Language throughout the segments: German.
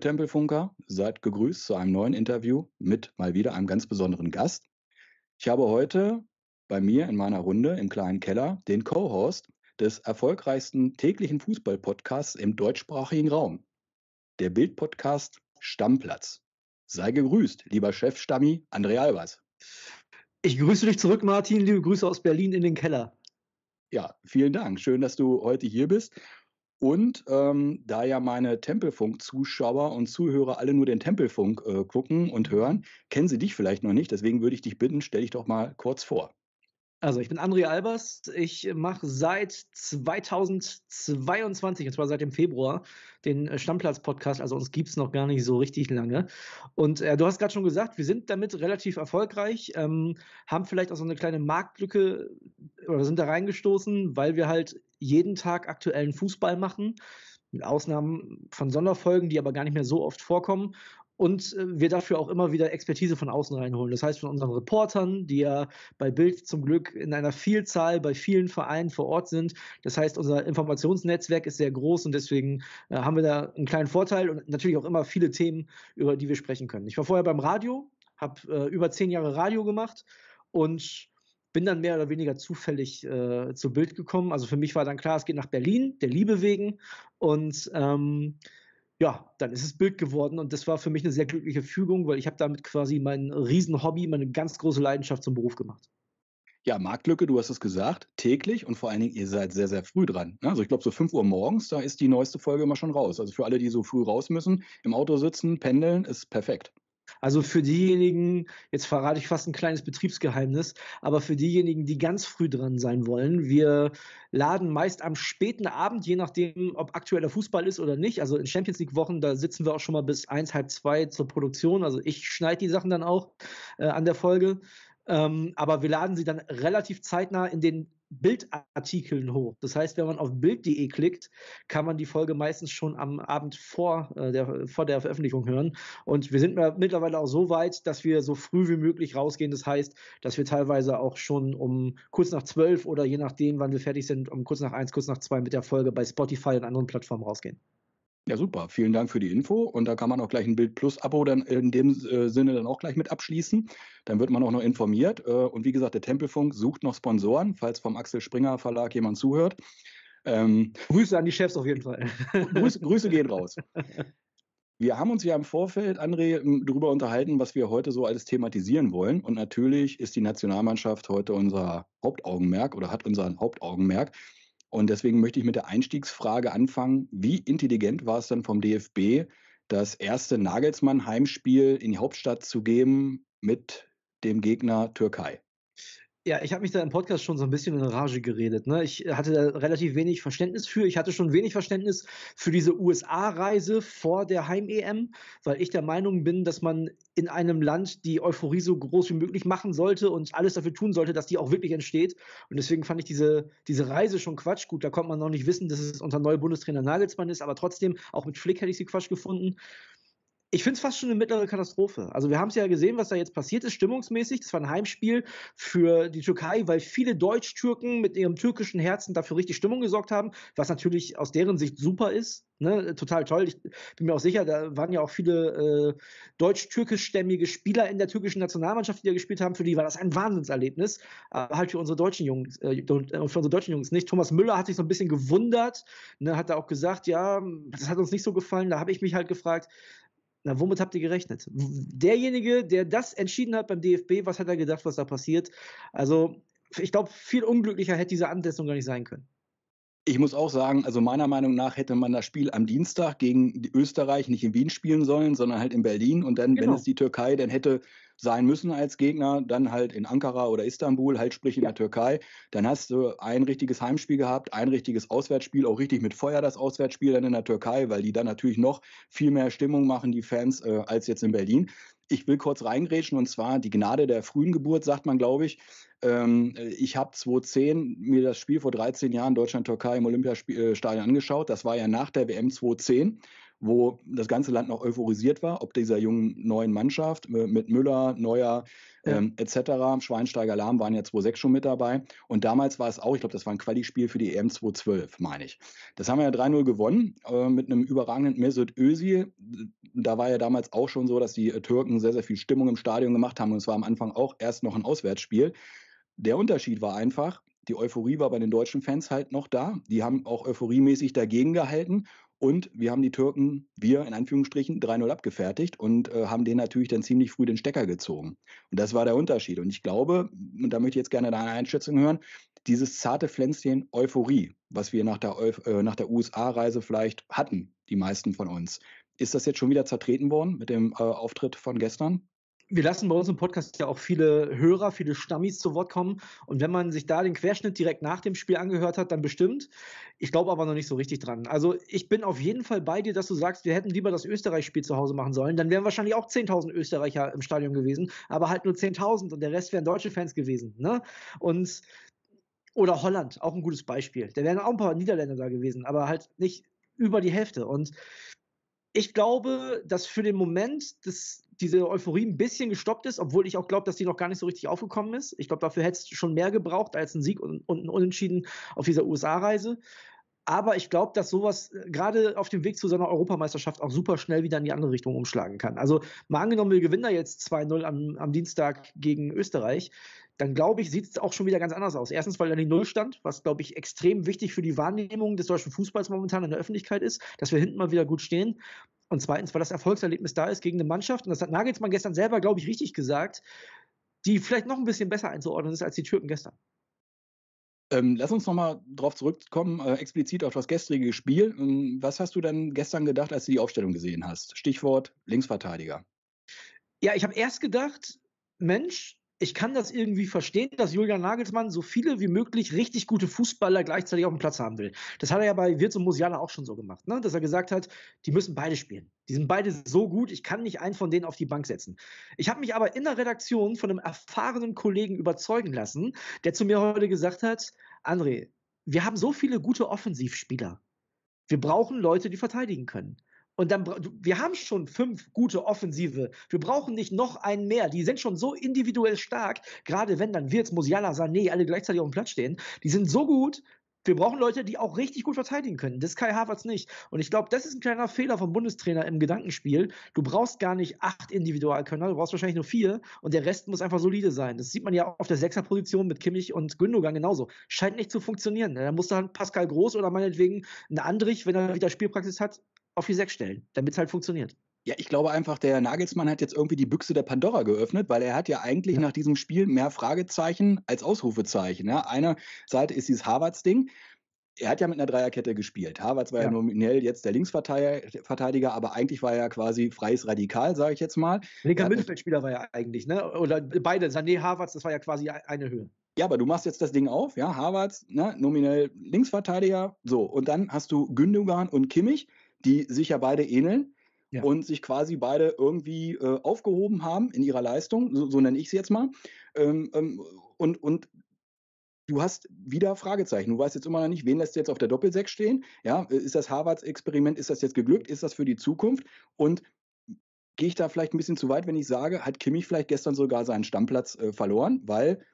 Tempelfunker, seid gegrüßt zu einem neuen Interview mit mal wieder einem ganz besonderen Gast. Ich habe heute bei mir in meiner Runde im kleinen Keller den Co-Host des erfolgreichsten täglichen Fußball-Podcasts im deutschsprachigen Raum, der Bild-Podcast Stammplatz. Sei gegrüßt, lieber Chef Stammi, André Albers. Ich grüße dich zurück, Martin. Liebe Grüße aus Berlin in den Keller. Ja, vielen Dank. Schön, dass du heute hier bist. Und ähm, da ja meine Tempelfunk-Zuschauer und Zuhörer alle nur den Tempelfunk äh, gucken und hören, kennen sie dich vielleicht noch nicht. Deswegen würde ich dich bitten, stell dich doch mal kurz vor. Also, ich bin André Albers. Ich mache seit 2022, und zwar seit dem Februar, den äh, Stammplatz-Podcast. Also, uns gibt es noch gar nicht so richtig lange. Und äh, du hast gerade schon gesagt, wir sind damit relativ erfolgreich, ähm, haben vielleicht auch so eine kleine Marktlücke oder sind da reingestoßen, weil wir halt jeden Tag aktuellen Fußball machen, mit Ausnahmen von Sonderfolgen, die aber gar nicht mehr so oft vorkommen. Und äh, wir dafür auch immer wieder Expertise von außen reinholen. Das heißt, von unseren Reportern, die ja bei Bild zum Glück in einer Vielzahl bei vielen Vereinen vor Ort sind. Das heißt, unser Informationsnetzwerk ist sehr groß und deswegen äh, haben wir da einen kleinen Vorteil und natürlich auch immer viele Themen, über die wir sprechen können. Ich war vorher beim Radio, habe äh, über zehn Jahre Radio gemacht und bin dann mehr oder weniger zufällig äh, zu Bild gekommen. Also für mich war dann klar, es geht nach Berlin, der Liebe wegen. Und ähm, ja, dann ist es Bild geworden und das war für mich eine sehr glückliche Fügung, weil ich habe damit quasi mein Riesenhobby, meine ganz große Leidenschaft zum Beruf gemacht. Ja, Marktlücke, du hast es gesagt, täglich und vor allen Dingen, ihr seid sehr, sehr früh dran. Ne? Also ich glaube, so 5 Uhr morgens, da ist die neueste Folge immer schon raus. Also für alle, die so früh raus müssen, im Auto sitzen, pendeln, ist perfekt. Also für diejenigen, jetzt verrate ich fast ein kleines Betriebsgeheimnis, aber für diejenigen, die ganz früh dran sein wollen, wir laden meist am späten Abend, je nachdem, ob aktueller Fußball ist oder nicht. Also in Champions League Wochen, da sitzen wir auch schon mal bis eins, halb zwei zur Produktion. Also ich schneide die Sachen dann auch äh, an der Folge. Ähm, aber wir laden sie dann relativ zeitnah in den Bildartikeln hoch. Das heißt, wenn man auf bild.de klickt, kann man die Folge meistens schon am Abend vor, äh, der, vor der Veröffentlichung hören. Und wir sind mittlerweile auch so weit, dass wir so früh wie möglich rausgehen. Das heißt, dass wir teilweise auch schon um kurz nach zwölf oder je nachdem, wann wir fertig sind, um kurz nach eins, kurz nach zwei mit der Folge bei Spotify und anderen Plattformen rausgehen. Ja, super. Vielen Dank für die Info. Und da kann man auch gleich ein Bild Plus Abo dann in dem äh, Sinne dann auch gleich mit abschließen. Dann wird man auch noch informiert. Äh, und wie gesagt, der Tempelfunk sucht noch Sponsoren, falls vom Axel Springer Verlag jemand zuhört. Ähm, Grüße an die Chefs auf jeden Fall. Grüße, Grüße gehen raus. Wir haben uns ja im Vorfeld, André, darüber unterhalten, was wir heute so alles thematisieren wollen. Und natürlich ist die Nationalmannschaft heute unser Hauptaugenmerk oder hat unser Hauptaugenmerk. Und deswegen möchte ich mit der Einstiegsfrage anfangen. Wie intelligent war es dann vom DFB, das erste Nagelsmann-Heimspiel in die Hauptstadt zu geben mit dem Gegner Türkei? Ja, ich habe mich da im Podcast schon so ein bisschen in Rage geredet. Ne? Ich äh, hatte da relativ wenig Verständnis für. Ich hatte schon wenig Verständnis für diese USA-Reise vor der Heim-EM, weil ich der Meinung bin, dass man in einem Land die Euphorie so groß wie möglich machen sollte und alles dafür tun sollte, dass die auch wirklich entsteht. Und deswegen fand ich diese, diese Reise schon Quatsch. Gut, da konnte man noch nicht wissen, dass es unter neuer Bundestrainer Nagelsmann ist, aber trotzdem, auch mit Flick hätte ich sie Quatsch gefunden ich finde es fast schon eine mittlere Katastrophe. Also wir haben es ja gesehen, was da jetzt passiert ist, stimmungsmäßig. Das war ein Heimspiel für die Türkei, weil viele Deutsch-Türken mit ihrem türkischen Herzen dafür richtig Stimmung gesorgt haben, was natürlich aus deren Sicht super ist. Ne? Total toll. Ich bin mir auch sicher, da waren ja auch viele äh, deutsch-türkischstämmige Spieler in der türkischen Nationalmannschaft, die da gespielt haben. Für die war das ein Wahnsinnserlebnis. Aber halt für unsere deutschen Jungs, äh, für unsere deutschen Jungs nicht. Thomas Müller hat sich so ein bisschen gewundert, ne? hat da auch gesagt, ja, das hat uns nicht so gefallen. Da habe ich mich halt gefragt, na, womit habt ihr gerechnet? Derjenige, der das entschieden hat beim DFB, was hat er gedacht, was da passiert? Also, ich glaube, viel unglücklicher hätte diese Ansetzung gar nicht sein können. Ich muss auch sagen, also meiner Meinung nach hätte man das Spiel am Dienstag gegen Österreich nicht in Wien spielen sollen, sondern halt in Berlin. Und dann, genau. wenn es die Türkei dann hätte sein müssen als Gegner, dann halt in Ankara oder Istanbul, halt sprich in der Türkei. Dann hast du ein richtiges Heimspiel gehabt, ein richtiges Auswärtsspiel, auch richtig mit Feuer das Auswärtsspiel dann in der Türkei, weil die dann natürlich noch viel mehr Stimmung machen, die Fans, äh, als jetzt in Berlin. Ich will kurz reingrätschen und zwar die Gnade der frühen Geburt, sagt man, glaube ich. Ähm, äh, ich habe 2010 mir das Spiel vor 13 Jahren Deutschland-Türkei im Olympiastadion äh, angeschaut. Das war ja nach der WM 2010 wo das ganze Land noch euphorisiert war, ob dieser jungen neuen Mannschaft äh, mit Müller, Neuer ähm, ja. etc. Schweinsteiger, Lahm waren ja 2006 schon mit dabei. Und damals war es auch, ich glaube, das war ein Quali-Spiel für die EM 2012, meine ich. Das haben wir ja 3-0 gewonnen äh, mit einem überragenden Mesut Özil. Da war ja damals auch schon so, dass die äh, Türken sehr, sehr viel Stimmung im Stadion gemacht haben. Und es war am Anfang auch erst noch ein Auswärtsspiel. Der Unterschied war einfach, die Euphorie war bei den deutschen Fans halt noch da. Die haben auch euphoriemäßig dagegen gehalten. Und wir haben die Türken, wir in Anführungsstrichen, 3-0 abgefertigt und äh, haben denen natürlich dann ziemlich früh den Stecker gezogen. Und das war der Unterschied. Und ich glaube, und da möchte ich jetzt gerne deine Einschätzung hören, dieses zarte Pflänzchen Euphorie, was wir nach der, äh, der USA-Reise vielleicht hatten, die meisten von uns, ist das jetzt schon wieder zertreten worden mit dem äh, Auftritt von gestern? wir lassen bei uns im Podcast ja auch viele Hörer, viele Stammis zu Wort kommen. Und wenn man sich da den Querschnitt direkt nach dem Spiel angehört hat, dann bestimmt. Ich glaube aber noch nicht so richtig dran. Also ich bin auf jeden Fall bei dir, dass du sagst, wir hätten lieber das Österreich-Spiel zu Hause machen sollen. Dann wären wahrscheinlich auch 10.000 Österreicher im Stadion gewesen, aber halt nur 10.000 und der Rest wären deutsche Fans gewesen. Ne? Und oder Holland, auch ein gutes Beispiel. Da wären auch ein paar Niederländer da gewesen, aber halt nicht über die Hälfte. Und ich glaube, dass für den Moment des diese Euphorie ein bisschen gestoppt ist, obwohl ich auch glaube, dass die noch gar nicht so richtig aufgekommen ist. Ich glaube, dafür hätte es schon mehr gebraucht als einen Sieg und, und einen Unentschieden auf dieser USA-Reise. Aber ich glaube, dass sowas äh, gerade auf dem Weg zu seiner Europameisterschaft auch super schnell wieder in die andere Richtung umschlagen kann. Also mal angenommen, wir gewinnen da jetzt 2-0 am, am Dienstag gegen Österreich, dann glaube ich, sieht es auch schon wieder ganz anders aus. Erstens, weil da die Null stand, was, glaube ich, extrem wichtig für die Wahrnehmung des deutschen Fußballs momentan in der Öffentlichkeit ist, dass wir hinten mal wieder gut stehen. Und zweitens, weil das Erfolgserlebnis da ist gegen eine Mannschaft, und das hat Nagelsmann gestern selber, glaube ich, richtig gesagt, die vielleicht noch ein bisschen besser einzuordnen ist als die Türken gestern. Ähm, lass uns nochmal drauf zurückkommen, äh, explizit auf das gestrige Spiel. Ähm, was hast du denn gestern gedacht, als du die Aufstellung gesehen hast? Stichwort Linksverteidiger. Ja, ich habe erst gedacht, Mensch, ich kann das irgendwie verstehen, dass Julian Nagelsmann so viele wie möglich richtig gute Fußballer gleichzeitig auf dem Platz haben will. Das hat er ja bei Wirtz und Musiala auch schon so gemacht, ne? dass er gesagt hat, die müssen beide spielen. Die sind beide so gut, ich kann nicht einen von denen auf die Bank setzen. Ich habe mich aber in der Redaktion von einem erfahrenen Kollegen überzeugen lassen, der zu mir heute gesagt hat, André, wir haben so viele gute Offensivspieler. Wir brauchen Leute, die verteidigen können. Und dann, wir haben schon fünf gute Offensive. Wir brauchen nicht noch einen mehr. Die sind schon so individuell stark. Gerade wenn dann Wirtz, Musiala, Sané alle gleichzeitig auf dem Platz stehen. Die sind so gut. Wir brauchen Leute, die auch richtig gut verteidigen können. Das ist Kai Havertz nicht. Und ich glaube, das ist ein kleiner Fehler vom Bundestrainer im Gedankenspiel. Du brauchst gar nicht acht Individualkönner, du brauchst wahrscheinlich nur vier und der Rest muss einfach solide sein. Das sieht man ja auf der Sechserposition mit Kimmich und Gündogan genauso. Scheint nicht zu funktionieren. Da muss dann Pascal Groß oder meinetwegen ein Andrich, wenn er wieder Spielpraxis hat, auf die sechs stellen, damit es halt funktioniert. Ja, ich glaube einfach, der Nagelsmann hat jetzt irgendwie die Büchse der Pandora geöffnet, weil er hat ja eigentlich ja. nach diesem Spiel mehr Fragezeichen als Ausrufezeichen. Ja, einer Seite ist dieses Harvards-Ding. Er hat ja mit einer Dreierkette gespielt. Harvards war ja, ja nominell jetzt der Linksverteidiger, aber eigentlich war er ja quasi freies Radikal, sage ich jetzt mal. Linker Mittelfeldspieler war ja eigentlich, ne? Oder beide, Sané, Harvards, das war ja quasi e-, eine Höhe. Ja, aber du machst jetzt das Ding auf, ja, Harvards, ne? nominell Linksverteidiger, so. Und dann hast du Gündogan und Kimmich die sich ja beide ähneln ja. und sich quasi beide irgendwie äh, aufgehoben haben in ihrer Leistung, so, so nenne ich es jetzt mal. Ähm, ähm, und, und du hast wieder Fragezeichen. Du weißt jetzt immer noch nicht, wen lässt du jetzt auf der Doppelsechs stehen? Ja, äh, ist das Harvards Experiment, ist das jetzt geglückt? Ist das für die Zukunft? Und gehe ich da vielleicht ein bisschen zu weit, wenn ich sage, hat Kimmich vielleicht gestern sogar seinen Stammplatz äh, verloren, weil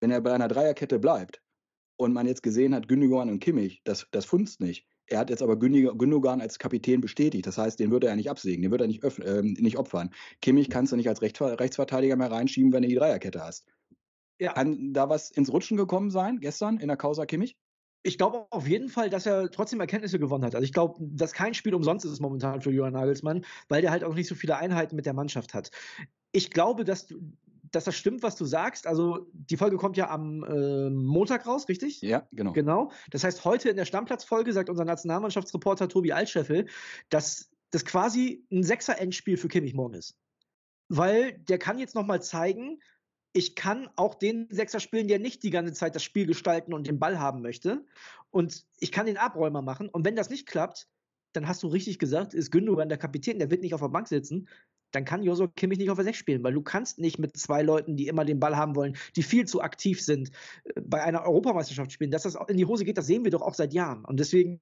wenn er bei einer Dreierkette bleibt und man jetzt gesehen hat, Gündogan und Kimmich, das, das funzt nicht, er hat jetzt aber Gündogan als Kapitän bestätigt. Das heißt, den würde er nicht absägen, den würde er nicht, ähm, nicht opfern. Kimmich kannst du nicht als Rechtsverteidiger mehr reinschieben, wenn du die Dreierkette hast. Ja. Kann da was ins Rutschen gekommen sein gestern in der Causa Kimmich? ich glaube auf jeden Fall, dass er trotzdem Erkenntnisse gewonnen hat. Also ich glaube, dass kein Spiel umsonst ist es momentan für Johann Nagelsmann, weil der halt auch nicht so viele Einheiten mit der Mannschaft hat. Ich glaube, dass dass das stimmt, was du sagst. Also die Folge kommt ja am äh, Montag raus, richtig? Ja, genau. Genau. Das heißt, heute in der Stammplatzfolge sagt unser Nationalmannschaftsreporter Tobi Altscheffel, dass das quasi ein Sechser-Endspiel für Kimmich morgen ist. Weil der kann jetzt nochmal zeigen, ich kann auch den Sechser spielen, der nicht die ganze Zeit das Spiel gestalten und den Ball haben möchte. Und ich kann den Abräumer machen. Und wenn das nicht klappt, dann hast du richtig gesagt, ist Gündogan der Kapitän, der wird nicht auf der Bank sitzen dann kann Josua Kimmich nicht auf der 6 spielen, weil du kannst nicht mit zwei Leuten, die immer den Ball haben wollen, die viel zu aktiv sind, äh, bei einer Europameisterschaft spielen. Dass das in die Hose geht, das sehen wir doch auch seit Jahren. Und deswegen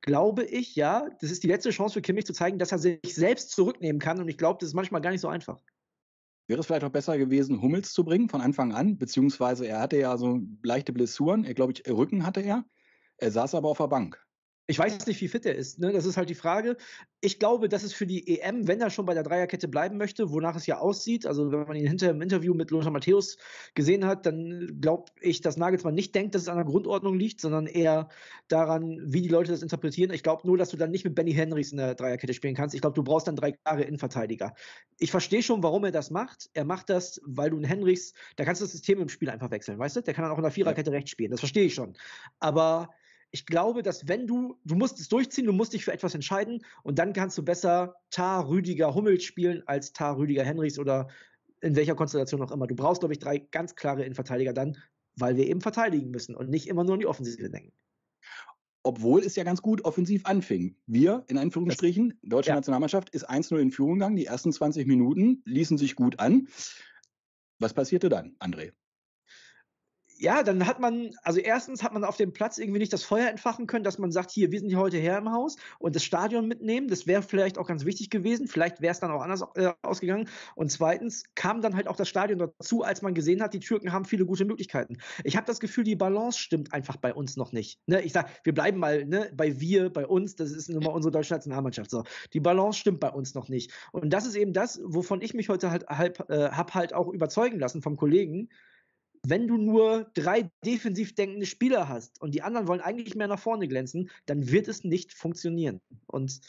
glaube ich, ja, das ist die letzte Chance für Kimmich zu zeigen, dass er sich selbst zurücknehmen kann. Und ich glaube, das ist manchmal gar nicht so einfach. Wäre es vielleicht auch besser gewesen, Hummels zu bringen von Anfang an, beziehungsweise er hatte ja so leichte Blessuren, er glaube ich, Rücken hatte er, er saß aber auf der Bank. Ich weiß nicht, wie fit er ist. Ne? Das ist halt die Frage. Ich glaube, dass es für die EM, wenn er schon bei der Dreierkette bleiben möchte, wonach es ja aussieht, also wenn man ihn hinter im Interview mit Lothar Matthäus gesehen hat, dann glaube ich, dass Nagelsmann nicht denkt, dass es an der Grundordnung liegt, sondern eher daran, wie die Leute das interpretieren. Ich glaube nur, dass du dann nicht mit Benny Henrys in der Dreierkette spielen kannst. Ich glaube, du brauchst dann drei klare Innenverteidiger. Ich verstehe schon, warum er das macht. Er macht das, weil du einen Henrys, da kannst du das System im Spiel einfach wechseln, weißt du? Der kann dann auch in der Viererkette ja. rechts spielen. Das verstehe ich schon. Aber ich glaube, dass wenn du, du musst es durchziehen, du musst dich für etwas entscheiden und dann kannst du besser Tar, Rüdiger, Hummel spielen als Tar, Rüdiger, Henrichs oder in welcher Konstellation auch immer. Du brauchst, glaube ich, drei ganz klare Innenverteidiger dann, weil wir eben verteidigen müssen und nicht immer nur an die Offensive denken. Obwohl es ja ganz gut offensiv anfing. Wir, in Anführungsstrichen, deutsche ja. Nationalmannschaft, ist 1-0 in Führung gegangen. Die ersten 20 Minuten ließen sich gut an. Was passierte dann, André? ja, dann hat man, also erstens hat man auf dem Platz irgendwie nicht das Feuer entfachen können, dass man sagt, hier, wir sind hier heute her im Haus und das Stadion mitnehmen, das wäre vielleicht auch ganz wichtig gewesen, vielleicht wäre es dann auch anders äh, ausgegangen. Und zweitens kam dann halt auch das Stadion dazu, als man gesehen hat, die Türken haben viele gute Möglichkeiten. Ich habe das Gefühl, die Balance stimmt einfach bei uns noch nicht. Ne? Ich sage, wir bleiben mal ne, bei wir, bei uns, das ist nun mal unsere deutsche Nationalmannschaft. So. Die Balance stimmt bei uns noch nicht. Und das ist eben das, wovon ich mich heute halt, halb, äh, hab halt auch überzeugen lassen vom Kollegen, wenn du nur drei defensiv denkende Spieler hast und die anderen wollen eigentlich mehr nach vorne glänzen, dann wird es nicht funktionieren. Und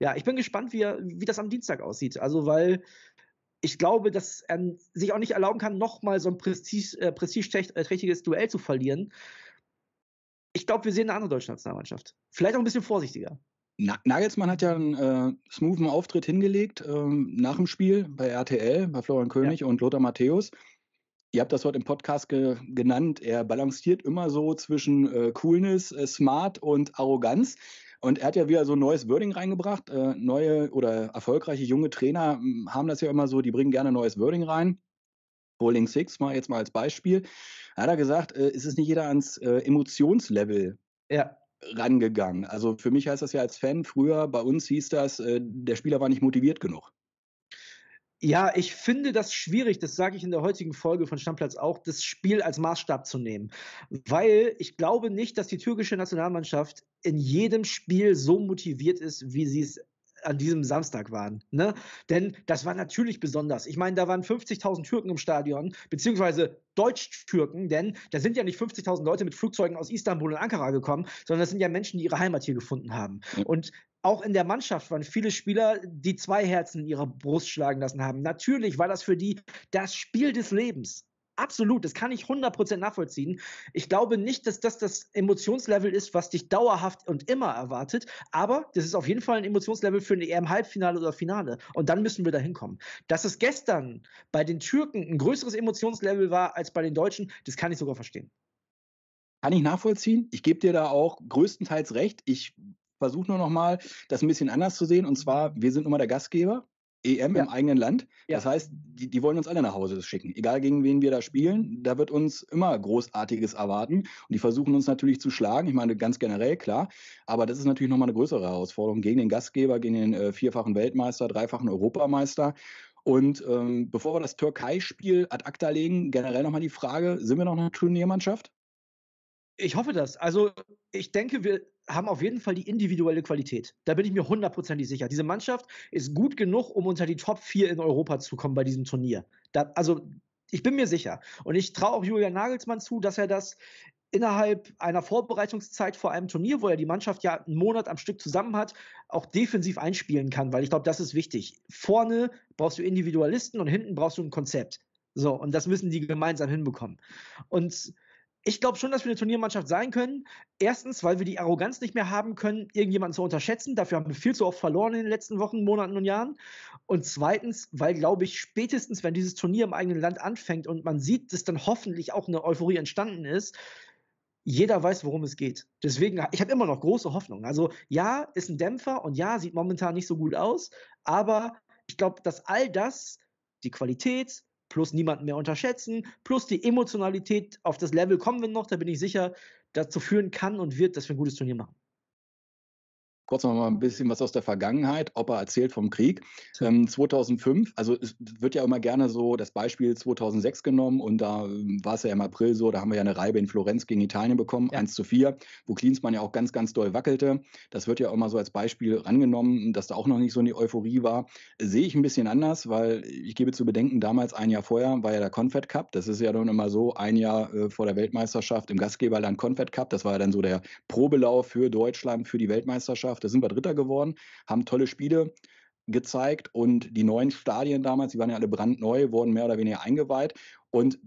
ja, ich bin gespannt, wie, wie das am Dienstag aussieht. Also, weil ich glaube, dass er sich auch nicht erlauben kann, nochmal so ein prestige, äh, prestigeträchtiges Duell zu verlieren. Ich glaube, wir sehen eine andere deutsche Nationalmannschaft. Vielleicht auch ein bisschen vorsichtiger. Na, Nagelsmann hat ja einen äh, smoothen Auftritt hingelegt ähm, nach dem Spiel bei RTL, bei Florian König ja. und Lothar Matthäus ihr habt das heute im Podcast ge genannt, er balanciert immer so zwischen äh, Coolness, äh, Smart und Arroganz. Und er hat ja wieder so ein neues Wording reingebracht. Äh, neue oder erfolgreiche junge Trainer hm, haben das ja immer so, die bringen gerne neues Wording rein. Bowling Six mal jetzt mal als Beispiel. Da hat er gesagt, äh, es ist nicht jeder ans äh, Emotionslevel ja rangegangen. Also für mich heißt das ja als Fan, früher bei uns hieß das, äh, der Spieler war nicht motiviert genug. Ja, ich finde das schwierig, das sage ich in der heutigen Folge von Stammplatz auch, das Spiel als Maßstab zu nehmen. Weil ich glaube nicht, dass die türkische Nationalmannschaft in jedem Spiel so motiviert ist, wie sie es an diesem Samstag waren. Ne? Denn das war natürlich besonders. Ich meine, da waren 50.000 Türken im Stadion, beziehungsweise Deutsch-Türken, denn da sind ja nicht 50.000 Leute mit Flugzeugen aus Istanbul und Ankara gekommen, sondern das sind ja Menschen, die ihre Heimat hier gefunden haben. Und auch in der Mannschaft waren viele Spieler, die zwei Herzen in ihrer Brust schlagen lassen haben. Natürlich war das für die das Spiel des Lebens. Absolut, das kann ich 100% nachvollziehen. Ich glaube nicht, dass das das Emotionslevel ist, was dich dauerhaft und immer erwartet, aber das ist auf jeden Fall ein Emotionslevel für eine EM Halbfinale oder Finale und dann müssen wir da hinkommen. Dass es gestern bei den Türken ein größeres Emotionslevel war als bei den Deutschen, das kann ich sogar verstehen. Kann ich nachvollziehen. Ich gebe dir da auch größtenteils recht. Ich versuche nur nochmal, das ein bisschen anders zu sehen. Und mhm. zwar, wir sind nun mal der Gastgeber. EM ja. im eigenen Land. Ja. Das heißt, die, die, wollen uns alle nach Hause schicken. Egal gegen wen wir da spielen, da wird uns immer Großartiges erwarten. Und die versuchen uns natürlich zu schlagen. Ich meine, ganz generell, klar. Aber das ist natürlich nochmal eine größere Herausforderung gegen den Gastgeber, gegen den äh, vierfachen Weltmeister, dreifachen Europameister. Und ähm, bevor wir das Türkei-Spiel ad acta legen, generell nochmal die Frage, sind wir noch eine Turniermannschaft? Ich hoffe das. Also ich denke, wir haben auf jeden Fall die individuelle Qualität. Da bin ich mir hundertprozentig sicher. Diese Mannschaft ist gut genug, um unter die Top 4 in Europa zu kommen bei diesem Turnier. Da, also ich bin mir sicher. Und ich traue auch Julian Nagelsmann zu, dass er das innerhalb einer Vorbereitungszeit vor einem Turnier, wo er die Mannschaft ja einen Monat am Stück zusammen hat, auch defensiv einspielen kann, weil ich glaube, das ist wichtig. Vorne brauchst du Individualisten und hinten brauchst du ein Konzept. So, und das müssen die gemeinsam hinbekommen. Und ich glaube schon, dass wir eine Turniermannschaft sein können. Erstens, weil wir die Arroganz nicht mehr haben können, irgendjemanden zu unterschätzen. Dafür haben wir viel zu oft verloren in den letzten Wochen, Monaten und Jahren. Und zweitens, weil, glaube ich, spätestens, wenn dieses Turnier im eigenen Land anfängt und man sieht, dass dann hoffentlich auch eine Euphorie entstanden ist, jeder weiß, worum es geht. Deswegen, ich habe immer noch große Hoffnung. Also ja, ist ein Dämpfer und ja, sieht momentan nicht so gut aus. Aber ich glaube, dass all das, die Qualität, plus niemanden mehr unterschätzen, plus die Emotionalität auf das Level kommen wir noch, da bin ich sicher, dazu führen kann und wird, dass wir ein gutes Turnier machen kurz noch mal ein bisschen was aus der Vergangenheit. ob er erzählt vom Krieg. Ähm, 2005, also es wird ja immer gerne so das Beispiel 2006 genommen und da ähm, war es ja im April so, da haben wir ja eine Reibe in Florenz gegen Italien bekommen, ja. 1 zu 4, wo Klinsmann ja auch ganz, ganz doll wackelte. Das wird ja immer so als Beispiel rangenommen, dass da auch noch nicht so eine Euphorie war. Sehe ich ein bisschen anders, weil ich gebe zu bedenken, damals ein Jahr vorher war ja der Confed Cup. Das ist ja dann immer so, ein Jahr äh, vor der Weltmeisterschaft im Gastgeberland Confed Cup. Das war ja dann so der Probelauf für Deutschland, für die Weltmeisterschaft Mannschaft, da sind wir Dritter geworden, haben tolle Spiele gezeigt und die neuen Stadien damals, die waren ja alle brandneu, wurden mehr oder weniger eingeweiht und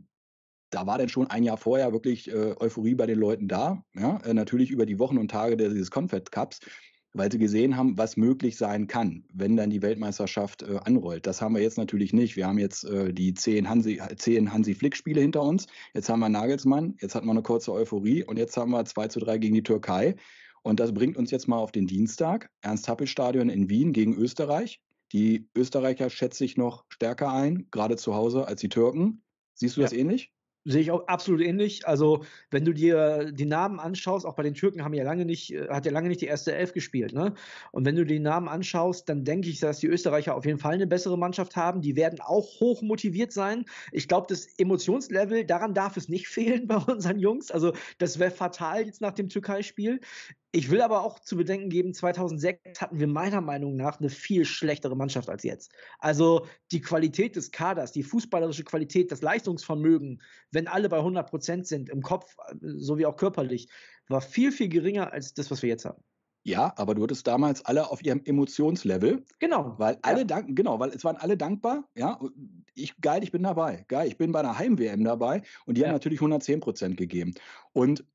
da war dann schon ein Jahr vorher wirklich äh, Euphorie bei den Leuten da, ja? Äh, natürlich über die Wochen und Tage dieses Confed Cups, weil sie gesehen haben, was möglich sein kann, wenn dann die Weltmeisterschaft äh, anrollt. Das haben wir jetzt natürlich nicht. Wir haben jetzt äh, die zehn Hansi, zehn Hansi Flick-Spiele hinter uns, jetzt haben wir Nagelsmann, jetzt hatten wir eine kurze Euphorie und jetzt haben wir 2 zu 3 gegen die Türkei und das bringt uns jetzt mal auf den Dienstag. Ernst-Happel-Stadion in Wien gegen Österreich. Die Österreicher schätze ich noch stärker ein, gerade zu Hause, als die Türken. Siehst du ja. das ähnlich? Sehe ich auch absolut ähnlich. Also, wenn du dir die Namen anschaust, auch bei den Türken haben ja lange nicht, äh, hat ja lange nicht die erste Elf gespielt, ne? Und wenn du die Namen anschaust, dann denke ich, dass die Österreicher auf jeden Fall eine bessere Mannschaft haben. Die werden auch hoch motiviert sein. Ich glaube, das Emotionslevel, daran darf es nicht fehlen bei unseren Jungs. Also, das wäre fatal jetzt nach dem Türkei-Spiel. Ich will aber auch zu bedenken geben, 2006 hatten wir meiner Meinung nach eine viel schlechtere Mannschaft als jetzt. Also die Qualität des Kaders, die fußballerische Qualität, das Leistungsvermögen, wenn alle bei 100 Prozent sind, im Kopf äh, sowie auch körperlich, war viel, viel geringer als das, was wir jetzt haben. Ja, aber du hattest damals alle auf ihrem Emotionslevel. Genau. Weil alle ja. danken, genau, weil es waren alle dankbar. Ja, ich, geil, ich bin dabei. Geil, ich bin bei einer Heim-WM dabei. Und die ja. haben natürlich 110 Prozent gegeben. Und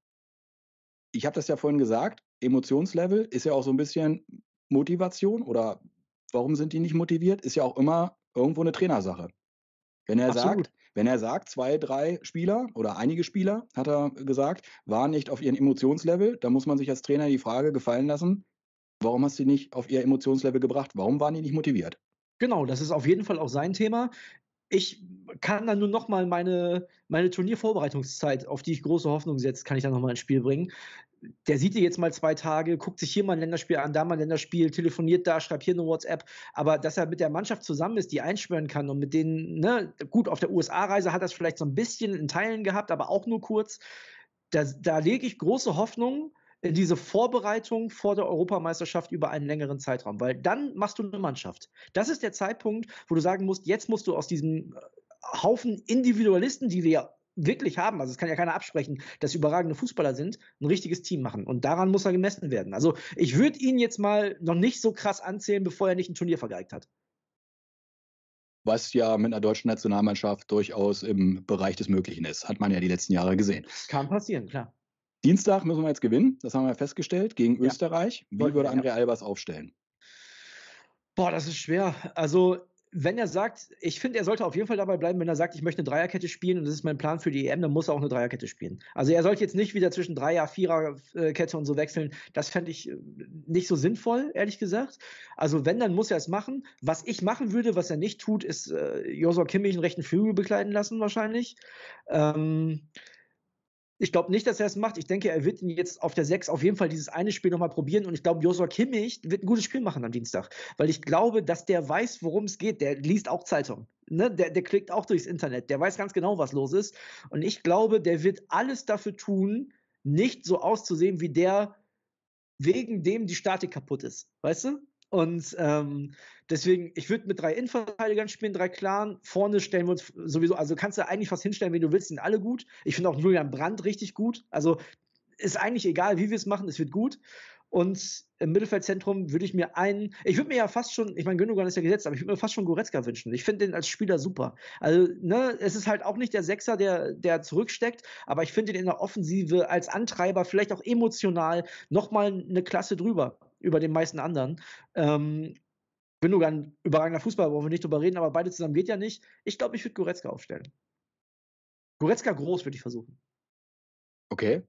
ich habe das ja vorhin gesagt, Emotionslevel ist ja auch so ein bisschen Motivation oder warum sind die nicht motiviert, ist ja auch immer irgendwo eine Trainersache. Wenn er Absolut. sagt, wenn er sagt, zwei, drei Spieler oder einige Spieler, hat er gesagt, waren nicht auf ihren Emotionslevel, dann muss man sich als Trainer die Frage gefallen lassen, warum hast du die nicht auf ihr Emotionslevel gebracht? Warum waren die nicht motiviert? Genau, das ist auf jeden Fall auch sein Thema. Ich kann dann nur nochmal meine, meine Turniervorbereitungszeit, auf die ich große Hoffnung setze, kann ich dann nochmal ins Spiel bringen der sieht ihr jetzt mal zwei Tage, guckt sich hier mal ein Länderspiel an, da mal ein Länderspiel, telefoniert da, schreibt hier eine WhatsApp. Aber dass er mit der Mannschaft zusammen ist, die einschwören kann und mit denen, ne, gut, auf der USA-Reise hat das vielleicht so ein bisschen in Teilen gehabt, aber auch nur kurz. Da, da lege ich große Hoffnung in diese Vorbereitung vor der Europameisterschaft über einen längeren Zeitraum, weil dann machst du eine Mannschaft. Das ist der Zeitpunkt, wo du sagen musst, jetzt musst du aus diesem Haufen Individualisten, die wir ja wirklich haben, also es kann ja keiner absprechen, dass überragende Fußballer sind, ein richtiges Team machen. Und daran muss er gemessen werden. Also ich würde ihn jetzt mal noch nicht so krass anzählen, bevor er nicht ein Turnier vergeigt hat. Was ja mit einer deutschen Nationalmannschaft durchaus im Bereich des Möglichen ist, hat man ja die letzten Jahre gesehen. Kann passieren, klar. Dienstag müssen wir jetzt gewinnen, das haben wir festgestellt, gegen ja. Österreich. Wie würde André Albers aufstellen? Boah, das ist schwer. Also wenn er sagt, ich finde, er sollte auf jeden Fall dabei bleiben, wenn er sagt, ich möchte eine Dreierkette spielen und das ist mein Plan für die EM, dann muss er auch eine Dreierkette spielen. Also er sollte jetzt nicht wieder zwischen Dreier, Viererkette und so wechseln. Das fände ich äh, nicht so sinnvoll, ehrlich gesagt. Also wenn, dann muss er es machen. Was ich machen würde, was er nicht tut, ist äh, Josua Kimmich einen rechten Flügel begleiten lassen wahrscheinlich. Ähm, ich glaube nicht, dass er es macht. Ich denke, er wird ihn jetzt auf der 6 auf jeden Fall dieses eine Spiel nochmal probieren. Und ich glaube, Josua Kimmich wird ein gutes Spiel machen am Dienstag. Weil ich glaube, dass der weiß, worum es geht. Der liest auch Zeitungen. Ne? Der, der klickt auch durchs Internet. Der weiß ganz genau, was los ist. Und ich glaube, der wird alles dafür tun, nicht so auszusehen wie der, wegen dem die Statik kaputt ist. Weißt du? Und ähm, deswegen, ich würde mit drei Innenverteidigern spielen, drei Clan. Vorne stellen wir uns sowieso, also kannst du eigentlich fast hinstellen, wen du willst, sind alle gut. Ich finde auch Julian Brandt richtig gut. Also ist eigentlich egal, wie wir es machen, es wird gut. Und im Mittelfeldzentrum würde ich mir einen, ich würde mir ja fast schon, ich meine, Gündogan ist ja gesetzt, aber ich würde mir fast schon Goretzka wünschen. Ich finde den als Spieler super. Also, ne, es ist halt auch nicht der Sechser, der, der zurücksteckt, aber ich finde den in der Offensive als Antreiber, vielleicht auch emotional, nochmal eine Klasse drüber über den meisten anderen. Ähm, Gündogan, überragender Fußball, wollen wir nicht drüber reden, aber beide zusammen geht ja nicht. Ich glaube, ich würde Goretzka aufstellen. Goretzka groß würde ich versuchen. Okay.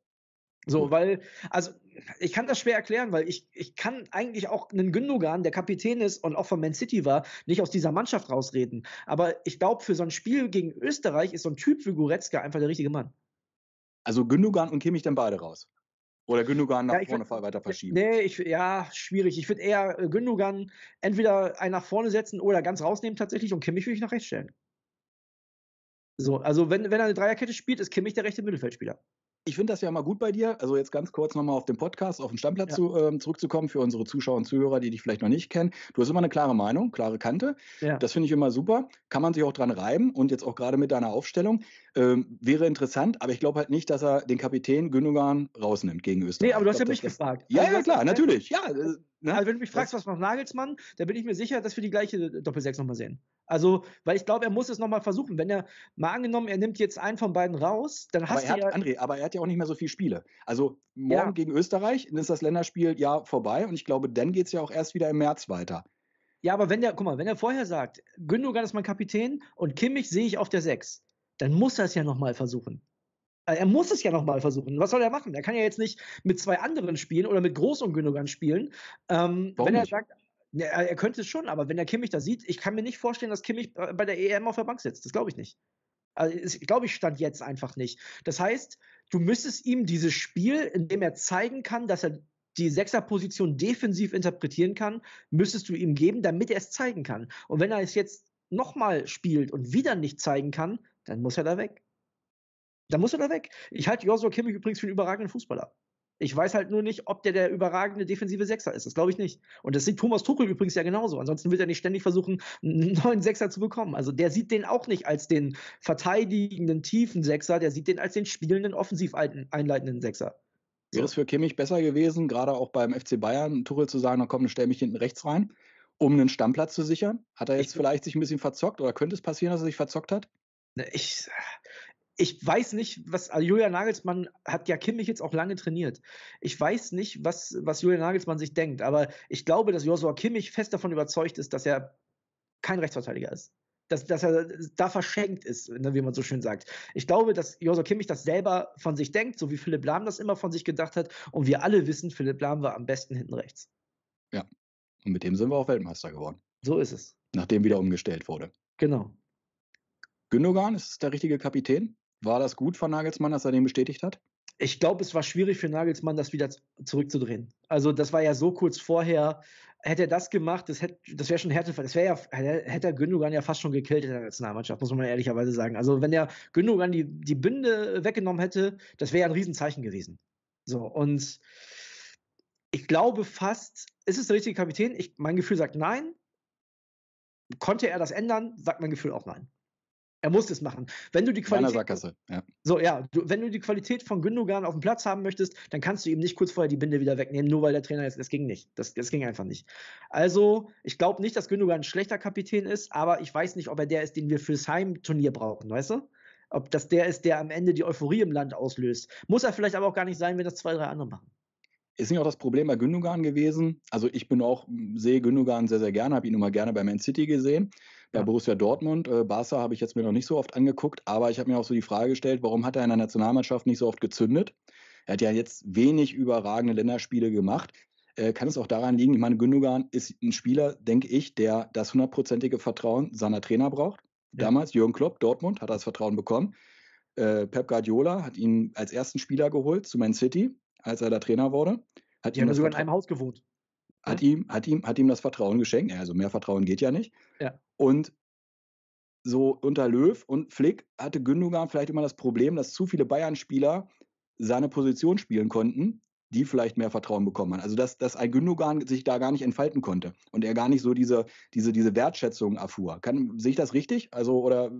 So, weil, also, ich kann das schwer erklären, weil ich, ich kann eigentlich auch einen Gündogan, der Kapitän ist und auch von Man City war, nicht aus dieser Mannschaft rausreden. Aber ich glaube, für so ein Spiel gegen Österreich ist so ein Typ wie Goretzka einfach der richtige Mann. Also Gündogan und Kimmich dann beide raus. Oder Gündogan nach ja, vorne würd, weiter verschieben? Nee, ich, ja, schwierig. Ich würde eher äh, Gündogan entweder einen nach vorne setzen oder ganz rausnehmen tatsächlich und Kimmich würde ich nach rechts stellen. So, also wenn, wenn er eine Dreierkette spielt, ist Kimmich der rechte Mittelfeldspieler. Ich finde das ja mal gut bei dir. Also jetzt ganz kurz nochmal auf den Podcast, auf den Stammplatz ja. zu, ähm, zurückzukommen für unsere Zuschauer und Zuhörer, die dich vielleicht noch nicht kennen. Du hast immer eine klare Meinung, klare Kante. Ja. Das finde ich immer super. Kann man sich auch dran reiben und jetzt auch gerade mit deiner Aufstellung. Ähm, wäre interessant, aber ich glaube halt nicht, dass er den Kapitän Gündogan rausnimmt gegen Österreich. Nee, aber du hast glaub, ja mich gefragt. Ja, also, ja, klar, natürlich. Ja, äh, ne? Also wenn du mich fragst, was macht Nagelsmann, dann bin ich mir sicher, dass wir die gleiche Doppelsechs nochmal sehen. Also, weil ich glaube, er muss es nochmal versuchen. Wenn er mal angenommen, er nimmt jetzt einen von beiden raus, dann hast aber du. Hat, ja, André, aber er hat ja auch nicht mehr so viele Spiele. Also morgen ja. gegen Österreich ist das Länderspiel ja vorbei und ich glaube, dann geht es ja auch erst wieder im März weiter. Ja, aber wenn der, guck mal, wenn er vorher sagt, Gündogan ist mein Kapitän und Kimmich sehe ich auf der Sechs, dann muss er es ja nochmal versuchen. Äh, er muss es ja nochmal versuchen. Was soll er machen? Er kann ja jetzt nicht mit zwei anderen spielen oder mit Groß und Gündogan spielen. Ähm, wenn er nicht? sagt, er könnte es schon, aber wenn der Kimmich da sieht, ich kann mir nicht vorstellen, dass Kimmich bei der EM auf der Bank sitzt. Das glaube ich nicht. Also, glaube ich, stand jetzt einfach nicht. Das heißt, du müsstest ihm dieses Spiel, in dem er zeigen kann, dass er die Sechserposition defensiv interpretieren kann, müsstest du ihm geben, damit er es zeigen kann. Und wenn er es jetzt nochmal spielt und wieder nicht zeigen kann, dann muss er da weg. Dann muss er da weg. Ich halte Joshua Kimmich übrigens für einen überragenden Fußballer. Ich weiß halt nur nicht, ob der der überragende defensive Sechser ist. Das glaube ich nicht. Und das sieht Thomas Tuchel übrigens ja genauso. Ansonsten wird er nicht ständig versuchen, einen neuen Sechser zu bekommen. Also der sieht den auch nicht als den verteidigenden tiefen Sechser, der sieht den als den spielenden, offensiv einleitenden Sechser. So. Wäre es für Kimmich besser gewesen, gerade auch beim FC Bayern, Tuchel zu sagen, na komm, stell mich hinten rechts rein, um einen Stammplatz zu sichern? Hat er jetzt ich vielleicht sich ein bisschen verzockt oder könnte es passieren, dass er sich verzockt hat? Ne, ich, ich weiß nicht, was also Julian Nagelsmann hat ja Kimmich jetzt auch lange trainiert. Ich weiß nicht, was, was Julian Nagelsmann sich denkt, aber ich glaube, dass Joshua Kimmich fest davon überzeugt ist, dass er kein Rechtsverteidiger ist. Dass, dass er da verschenkt ist, ne, wie man so schön sagt. Ich glaube, dass Joshua Kimmich das selber von sich denkt, so wie Philipp Lahm das immer von sich gedacht hat. Und wir alle wissen, Philipp Lahm war am besten hinten rechts. Ja. Und mit dem sind wir auch Weltmeister geworden. So ist es. Nachdem wieder umgestellt wurde. Genau. Gündogan, ist es der richtige Kapitän? War das gut von Nagelsmann, dass er den bestätigt hat? Ich glaube, es war schwierig für Nagelsmann, das wieder zurückzudrehen. Also, das war ja so kurz vorher. Hätte er das gemacht, das, das wäre schon Härtefall. Das wäre ja, hätte er Gündogan ja fast schon gekillt in der Nationalmannschaft, muss man ehrlicherweise sagen. Also, wenn er Gündogan die, die Binde weggenommen hätte, das wäre ja ein Riesenzeichen gewesen. So, und ich glaube fast, ist es der richtige Kapitän? Ich, mein Gefühl sagt nein. Konnte er das ändern? Sagt mein Gefühl auch nein. Er muss es machen. Wenn du die Qualität, Sackgasse, ja. So, ja, du, wenn du die Qualität von Gündogan auf dem Platz haben möchtest, dann kannst du ihm nicht kurz vorher die Binde wieder wegnehmen, nur weil der Trainer jetzt, das ging nicht. Das, das ging einfach nicht. Also, ich glaube nicht, dass Gündogan ein schlechter Kapitän ist, aber ich weiß nicht, ob er der ist, den wir fürs Heimturnier brauchen, weißt du? Ob das der ist, der am Ende die Euphorie im Land auslöst. Muss er vielleicht aber auch gar nicht sein, wenn das zwei, drei andere machen ist nicht auch das Problem bei Gündogan gewesen? Also ich bin auch, sehe Gündogan sehr, sehr gerne, habe ihn immer gerne bei Man City gesehen. Ja, Borussia Dortmund, äh, Barca habe ich jetzt mir noch nicht so oft angeguckt, aber ich habe mir auch so die Frage gestellt, warum hat er in der Nationalmannschaft nicht so oft gezündet? Er hat ja jetzt wenig überragende Länderspiele gemacht. Äh, kann es auch daran liegen, ich meine, Gündogan ist ein Spieler, denke ich, der das hundertprozentige Vertrauen seiner Trainer braucht. Ja. Damals Jürgen Klopp, Dortmund, hat er das Vertrauen bekommen. Äh, Pep Guardiola hat ihn als ersten Spieler geholt zu Man City, als er da Trainer wurde. Hat die haben sogar in einem Haus gewohnt hat ihm, hat ihm, hat ihm das Vertrauen geschenkt. Also mehr Vertrauen geht ja nicht. Ja. Und so unter Löw und Flick hatte Gündogan vielleicht immer das Problem, dass zu viele Bayern-Spieler seine Position spielen konnten, die vielleicht mehr Vertrauen bekommen haben. Also dass, dass ein Gündogan sich da gar nicht entfalten konnte und er gar nicht so diese, diese, diese Wertschätzung erfuhr. Kann, sehe ich das richtig? Also oder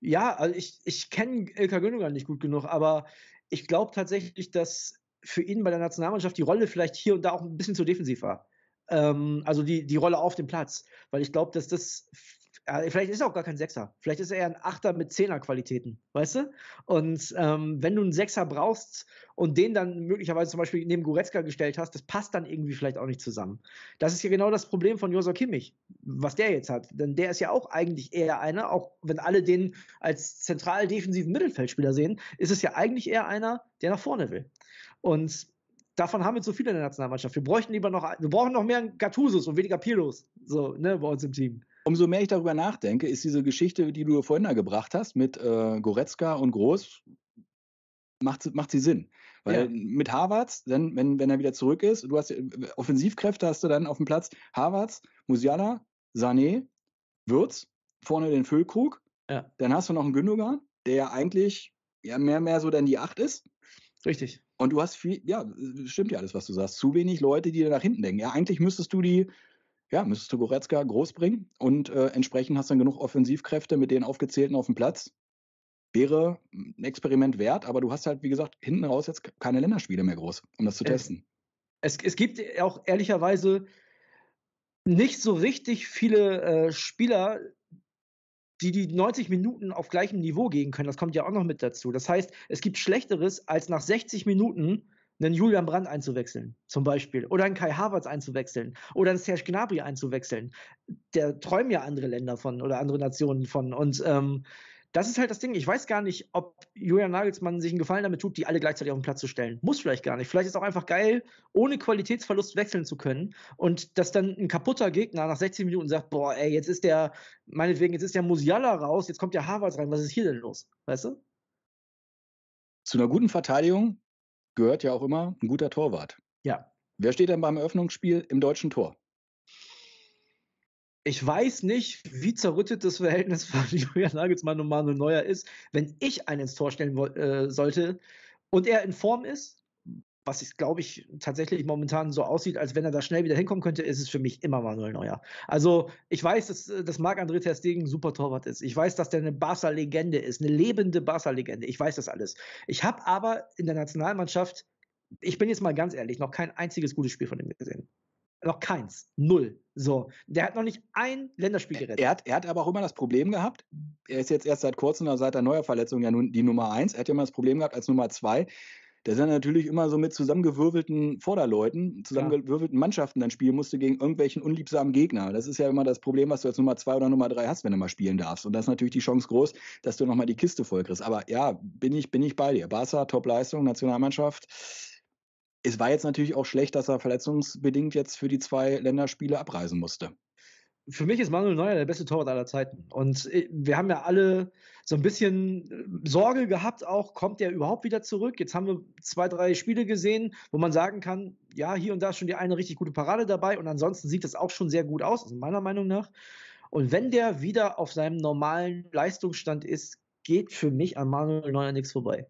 ja, also ich, ich kenne Ilka Gündogan nicht gut genug, aber ich glaube tatsächlich, dass für ihn bei der Nationalmannschaft die Rolle vielleicht hier und da auch ein bisschen zu defensiv war. Ähm, also die, die Rolle auf dem Platz. Weil ich glaube, dass das. Äh, vielleicht ist er auch gar kein Sechser. Vielleicht ist er eher ein Achter mit Zehner-Qualitäten, weißt du? Und ähm, wenn du einen Sechser brauchst und den dann möglicherweise zum Beispiel neben Goretzka gestellt hast, das passt dann irgendwie vielleicht auch nicht zusammen. Das ist ja genau das Problem von Josor Kimmich, was der jetzt hat. Denn der ist ja auch eigentlich eher einer, auch wenn alle den als zentral defensiven Mittelfeldspieler sehen, ist es ja eigentlich eher einer, der nach vorne will. Und davon haben wir zu viele in der Nationalmannschaft. Wir bräuchten lieber noch, wir brauchen noch mehr Gattusos und weniger Pilos, so, ne, bei uns im Team. Umso mehr ich darüber nachdenke, ist diese Geschichte, die du vorhin da gebracht hast, mit äh, Goretzka und Groß, macht, macht sie Sinn. Weil ja. mit Harvards, dann, wenn, wenn er wieder zurück ist, du hast äh, Offensivkräfte hast du dann auf dem Platz Harvards, Musiala, Sané, Würz, vorne den Füllkrug. Ja. Dann hast du noch einen Gündogan, der ja eigentlich ja mehr, mehr so dann die Acht ist. Richtig. Und du hast viel, ja, stimmt ja alles, was du sagst. Zu wenig Leute, die da nach hinten denken. Ja, eigentlich müsstest du die, ja, müsstest du Goretzka groß bringen und äh, entsprechend hast dann genug Offensivkräfte mit den aufgezählten auf dem Platz. Wäre ein Experiment wert, aber du hast halt, wie gesagt, hinten raus jetzt keine Länderspiele mehr groß, um das zu testen. Es, es gibt auch ehrlicherweise nicht so richtig viele äh, Spieler, die die 90 Minuten auf gleichem Niveau gehen können. Das kommt ja auch noch mit dazu. Das heißt, es gibt Schlechteres, als nach 60 Minuten einen Julian Brandt einzuwechseln, zum Beispiel, oder einen Kai Havertz einzuwechseln, oder einen Serge Gnabry einzuwechseln. Der träumen ja andere Länder von oder andere Nationen von. Und ähm, das ist halt das Ding. Ich weiß gar nicht, ob Julian Nagelsmann sich einen Gefallen damit tut, die alle gleichzeitig auf den Platz zu stellen. Muss vielleicht gar nicht. Vielleicht ist es auch einfach geil, ohne Qualitätsverlust wechseln zu können. Und dass dann ein kaputter Gegner nach 16 Minuten sagt, boah, ey, jetzt ist der, meinetwegen, jetzt ist der Musiala raus, jetzt kommt der Harvard rein, was ist hier denn los? Weißt du? Zu einer guten Verteidigung gehört ja auch immer ein guter Torwart. Ja. Wer steht denn beim Eröffnungsspiel im deutschen Tor? ich weiß nicht, wie zerrüttet das Verhältnis von Julian Nagelsmann und Manuel Neuer ist, wenn ich einen ins Tor stellen äh, sollte und er in Form ist, was ich glaube ich tatsächlich momentan so aussieht, als wenn er da schnell wieder hinkommen könnte, ist es für mich immer Manuel Neuer. Also ich weiß, dass, äh, dass Marc-André Ter Stegen ein super Torwart ist. Ich weiß, dass der eine Barca-Legende ist, eine lebende Barca-Legende. Ich weiß das alles. Ich habe aber in der Nationalmannschaft, ich bin jetzt mal ganz ehrlich, noch kein einziges gutes Spiel von ihm gesehen. Noch keins. Null. So. Der hat noch nicht ein Länderspiel gerettet. Er hat, er hat aber auch immer das Problem gehabt. Er ist jetzt erst seit kurzem, seit der Neuerverletzung ja nun die Nummer eins. Er hat ja immer das Problem gehabt als Nummer zwei der dann natürlich immer so mit zusammengewürfelten Vorderleuten, zusammengewürfelten Mannschaften dann spielen musste gegen irgendwelchen unliebsamen Gegner. Das ist ja immer das Problem, was du als Nummer zwei oder Nummer drei hast, wenn du mal spielen darfst. Und da ist natürlich die Chance groß, dass du nochmal die Kiste vollkriegst. Aber ja, bin ich, bin ich bei dir. Barca, Top-Leistung, Nationalmannschaft es war jetzt natürlich auch schlecht, dass er verletzungsbedingt jetzt für die zwei Länderspiele abreisen musste für mich ist Manuel Neuer der beste Torwart aller Zeiten. Und äh, wir haben ja alle so ein bisschen äh, Sorge gehabt, auch kommt er überhaupt wieder zurück? Jetzt haben wir zwei, drei Spiele gesehen, wo man sagen kann, ja, hier und da ist schon die eine richtig gute Parade dabei und ansonsten sieht das auch schon sehr gut aus, also meiner Meinung nach. Und wenn der wieder auf seinem normalen Leistungsstand ist, geht für mich an Manuel Neuer nichts vorbei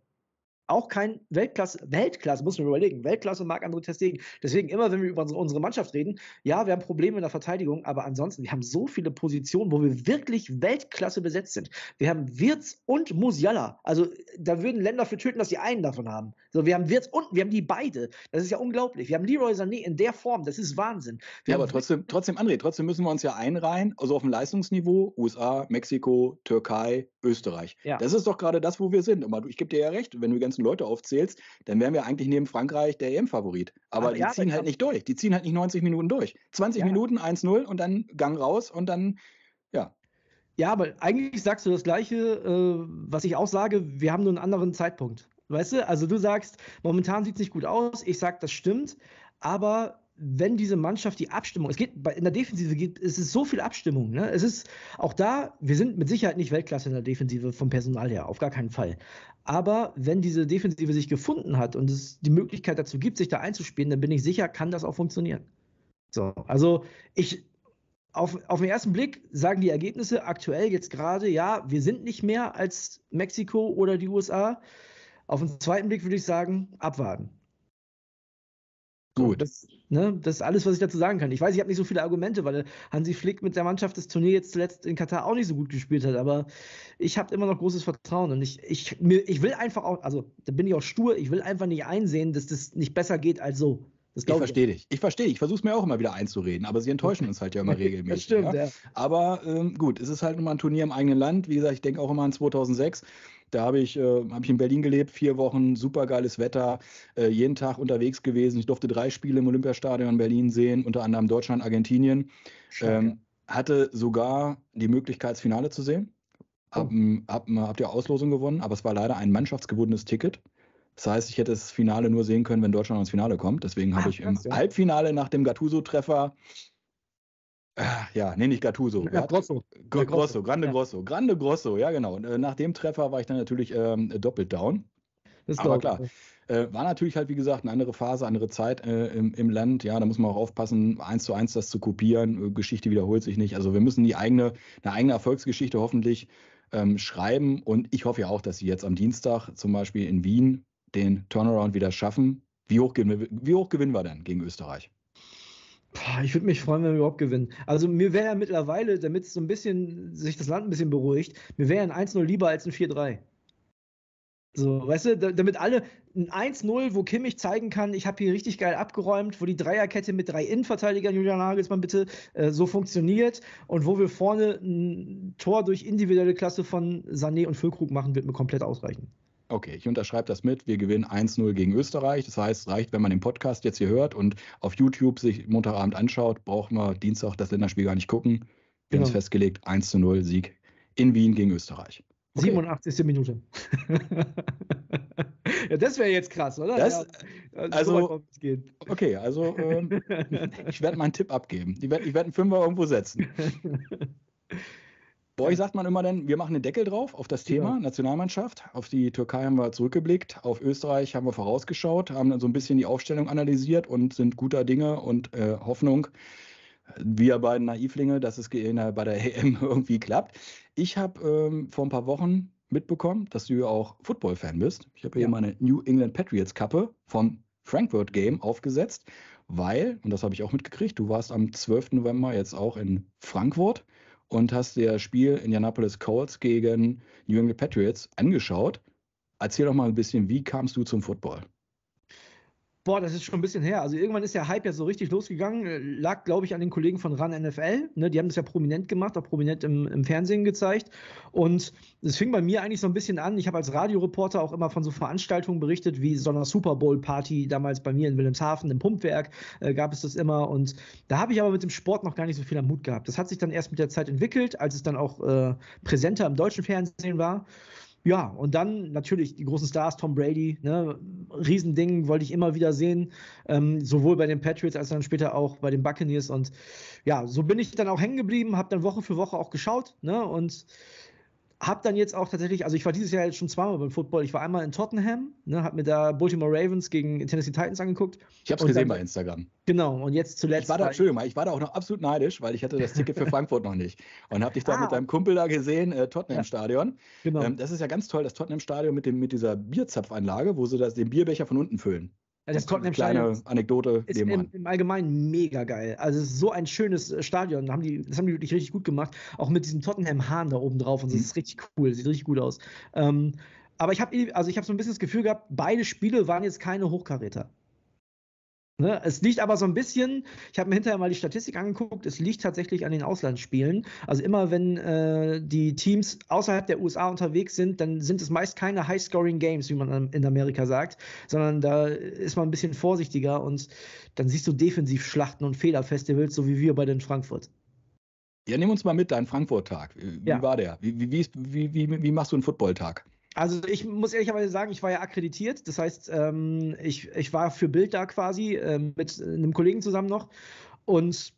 auch kein Weltklasse, Weltklasse, muss man überlegen, Weltklasse mag andere Testegen. Deswegen immer, wenn wir über unsere Mannschaft reden, ja, wir haben Probleme in der Verteidigung, aber ansonsten, wir haben so viele Positionen, wo wir wirklich Weltklasse besetzt sind. Wir haben Wirz und Musiala. Also da würden Länder für töten, dass sie einen davon haben. So, wir haben Wirz und wir haben die beide. Das ist ja unglaublich. Wir haben Leroy Sané in der Form, das ist Wahnsinn. Wir ja, aber trotzdem, trotzdem, André, trotzdem müssen wir uns ja einreihen, also auf dem Leistungsniveau, USA, Mexiko, Türkei, Österreich. Ja. Das ist doch gerade das, wo wir sind. Aber ich gebe dir ja recht, wenn du ganz ganzen Leute aufzählst, dann wären wir eigentlich neben Frankreich der EM-Favorit. Aber, aber also die ja, ziehen halt nicht durch. Die ziehen halt nicht 90 Minuten durch. 20 ja. Minuten 1-0 und dann Gang raus und dann, ja. Ja, aber eigentlich sagst du das Gleiche, äh, was ich auch sage. Wir haben nur einen anderen Zeitpunkt. Weißt du, also du sagst, momentan sieht es nicht gut aus. Ich sage, das stimmt. Aber wenn diese Mannschaft die Abstimmung, es geht in der Defensive geht, es ist so viel Abstimmung, ne? Es ist auch da, wir sind mit Sicherheit nicht Weltklasse in der Defensive vom Personal her, auf gar keinen Fall. Aber wenn diese Defensive sich gefunden hat und es die Möglichkeit dazu gibt, sich da einzuspielen, dann bin ich sicher, kann das auch funktionieren. So, also ich auf, auf den ersten Blick sagen die Ergebnisse aktuell jetzt gerade, ja, wir sind nicht mehr als Mexiko oder die USA. Auf den zweiten Blick würde ich sagen, abwarten. Gut. Das, ne, das ist alles, was ich dazu sagen kann. Ich weiß, ich habe nicht so viele Argumente, weil Hansi Flick mit der Mannschaft das Turnier jetzt zuletzt in Katar auch nicht so gut gespielt hat, aber ich habe immer noch großes Vertrauen und ich, ich, mir, ich will einfach auch, also da bin ich auch stur, ich will einfach nicht einsehen, dass das nicht besser geht als so. Das ich verstehe dich. Ich verstehe Ich versuche es mir auch immer wieder einzureden, aber sie enttäuschen uns halt ja immer regelmäßig. das stimmt, ja. ja. Aber ähm, gut, es ist halt immer ein Turnier im eigenen Land. Wie gesagt, ich denke auch immer an 2006. Da habe ich, äh, hab ich in Berlin gelebt, vier Wochen, super geiles Wetter, äh, jeden Tag unterwegs gewesen. Ich durfte drei Spiele im Olympiastadion in Berlin sehen, unter anderem Deutschland, Argentinien. Ähm, hatte sogar die Möglichkeit, das Finale zu sehen. Hab, oh. hab, hm, hm, hab die Auslosung gewonnen, aber es war leider ein mannschaftsgebundenes Ticket. Das heißt, ich hätte das Finale nur sehen können, wenn Deutschland ins Finale kommt. Deswegen habe ah, ich im Halbfinale nach dem Gattuso-Treffer Ah, ja, nee, nicht Gattuso. Ja, Grosso. Grosso, Grosso. Grande ja. Grosso. Grande Grosso, ja genau. Und, äh, nach dem Treffer war ich dann natürlich ähm, doppelt down. Ist Aber klar, äh, war natürlich halt, wie gesagt, eine andere Phase, andere Zeit äh, im, im, Land. Ja, da muss man auch aufpassen, eins zu eins das zu kopieren. Äh, Geschichte wiederholt sich nicht. Also wir müssen die eigene, eine eigene Erfolgsgeschichte hoffentlich ähm, schreiben. Und ich hoffe ja auch, dass sie jetzt am Dienstag zum Beispiel in Wien den Turnaround wieder schaffen. Wie hoch, gewinnen wir, wie hoch gewinnen wir dann gegen Österreich? Ich würde mich freuen, wenn wir überhaupt gewinnen. Also mir wäre ja mittlerweile, damit so ein bisschen sich das Land ein bisschen beruhigt, mir wäre ein 1-0 lieber als ein 4-3. So, weißt du, damit alle ein 1-0, wo Kimmich zeigen kann, ich habe hier richtig geil abgeräumt, wo die Dreierkette mit drei Innenverteidigern, Julian Nagelsmann bitte, äh, so funktioniert und wo wir vorne ein Tor durch individuelle Klasse von Sané und Füllkrug machen, wird mir komplett ausreichen okay, ich unterschreibe das mit, wir gewinnen 1-0 gegen Österreich. Das heißt, es reicht, wenn man den Podcast jetzt hier hört und auf YouTube sich Montagabend anschaut, braucht man Dienstag das Länderspiel gar nicht gucken. Wir haben genau. es festgelegt, 1-0 Sieg in Wien gegen Österreich. Okay. 87. Minute. ja, das wäre jetzt krass, oder? Das, ja, also, okay, also ähm, ich werde meinen Tipp abgeben. Ich werde werd einen Fünfer irgendwo setzen. Bei euch sagt man immer dann, wir machen den Deckel drauf auf das Thema ja. Nationalmannschaft. Auf die Türkei haben wir zurückgeblickt, auf Österreich haben wir vorausgeschaut, haben dann so ein bisschen die Aufstellung analysiert und sind guter Dinge und äh, Hoffnung, wir beiden Naivlinge, dass es bei der EM irgendwie klappt. Ich habe ähm, vor ein paar Wochen mitbekommen, dass du auch Football-Fan bist. Ich habe hier meine New England Patriots-Kappe vom Frankfurt Game aufgesetzt, weil, und das habe ich auch mitgekriegt, du warst am 12. November jetzt auch in Frankfurt und hast dir das Spiel Indianapolis Colts gegen New England Patriots angeschaut. Erzähl doch mal ein bisschen, wie kamst du zum Football? boah, das ist schon ein bisschen her. Also irgendwann ist der Hype ja so richtig losgegangen. Äh, lag, glaube ich, an den Kollegen von RAN NFL. Ne, die haben das ja prominent gemacht, auch prominent im, im Fernsehen gezeigt. Und es fing bei mir eigentlich so ein bisschen an. Ich habe als Radioreporter auch immer von so Veranstaltungen berichtet, wie so einer Super Bowl-Party damals bei mir in Wilhelmshaven, im Pumpwerk, äh, gab es das immer. Und da habe ich aber mit dem Sport noch gar nicht so viel am Mut gehabt. Das hat sich dann erst mit der Zeit entwickelt, als es dann auch äh, präsenter im deutschen Fernsehen war. Ja, und dann natürlich die großen Stars, Tom Brady, ne, Riesending wollte ich immer wieder sehen, ähm, sowohl bei den Patriots als dann später auch bei den Buccaneers. Und ja, so bin ich dann auch hängen geblieben, habe dann Woche für Woche auch geschaut ne, und hab dann jetzt auch tatsächlich, also ich war dieses Jahr jetzt schon zweimal beim Football. Ich war einmal in Tottenham, ne, hab mir da Baltimore Ravens gegen Tennessee Titans angeguckt. Ich hab's gesehen dann, bei Instagram. Genau, und jetzt zuletzt. Ich war da, Entschuldigung ich war da auch noch absolut neidisch, weil ich hatte das Ticket für Frankfurt noch nicht. Und hab dich da ah. mit deinem Kumpel da gesehen, äh, Tottenham Stadion. Ja, genau. Ähm, das ist ja ganz toll, das Tottenham Stadion mit, dem, mit dieser Bierzapfanlage, wo sie das, den Bierbecher von unten füllen das Tottenham Stadion. Kleine Anekdote ist im, im, Allgemeinen mega geil. Also es ist so ein schönes äh, Stadion. Da haben die, das haben die wirklich richtig gut gemacht. Auch mit diesem Tottenham Hahn da oben drauf und so. Mhm. Das ist richtig cool. Sieht richtig gut aus. Ähm, aber ich habe eh, also ich habe so ein bisschen das Gefühl gehabt, beide Spiele waren jetzt keine Hochkaräter. Ne, es liegt aber so ein bisschen, ich habe mir hinterher mal die Statistik angeguckt, es liegt tatsächlich an den Auslandsspielen. Also immer wenn äh, die Teams außerhalb der USA unterwegs sind, dann sind es meist keine High-Scoring Games, wie man in Amerika sagt, sondern da ist man ein bisschen vorsichtiger und dann siehst du Defensivschlachten und Fehlerfestivals, so wie wir bei den Frankfurt. Ja, nimm uns mal mit, deinen Frankfurt-Tag. Wie ja. war der? Wie, wie, wie, wie machst du einen Football-Tag? Also ich muss ehrlicherweise sagen, ich war ja akkreditiert. Das heißt, ähm, ich, ich war für Bild da quasi äh, mit einem Kollegen zusammen noch. Und